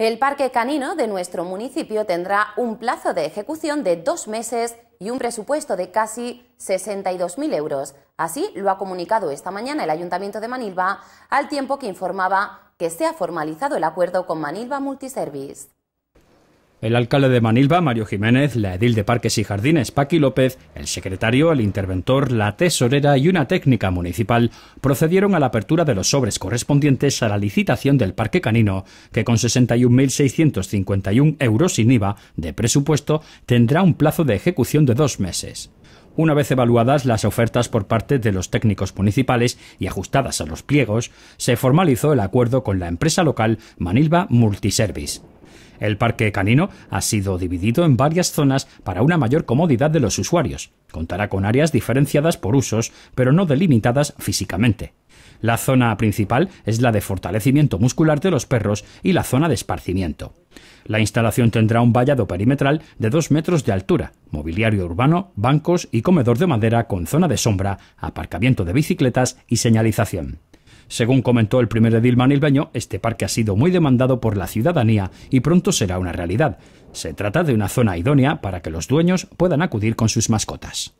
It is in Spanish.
El parque canino de nuestro municipio tendrá un plazo de ejecución de dos meses y un presupuesto de casi 62.000 euros. Así lo ha comunicado esta mañana el Ayuntamiento de Manilva, al tiempo que informaba que se ha formalizado el acuerdo con Manilva Multiservice el alcalde de Manilva, Mario Jiménez, la edil de Parques y Jardines, Paqui López, el secretario, el interventor, la tesorera y una técnica municipal procedieron a la apertura de los sobres correspondientes a la licitación del Parque Canino, que con 61.651 euros sin IVA de presupuesto tendrá un plazo de ejecución de dos meses. Una vez evaluadas las ofertas por parte de los técnicos municipales y ajustadas a los pliegos, se formalizó el acuerdo con la empresa local Manilva Multiservice. El parque canino ha sido dividido en varias zonas para una mayor comodidad de los usuarios. Contará con áreas diferenciadas por usos, pero no delimitadas físicamente. La zona principal es la de fortalecimiento muscular de los perros y la zona de esparcimiento. La instalación tendrá un vallado perimetral de dos metros de altura, mobiliario urbano, bancos y comedor de madera con zona de sombra, aparcamiento de bicicletas y señalización. Según comentó el primer edil manilbeño, este parque ha sido muy demandado por la ciudadanía y pronto será una realidad. Se trata de una zona idónea para que los dueños puedan acudir con sus mascotas.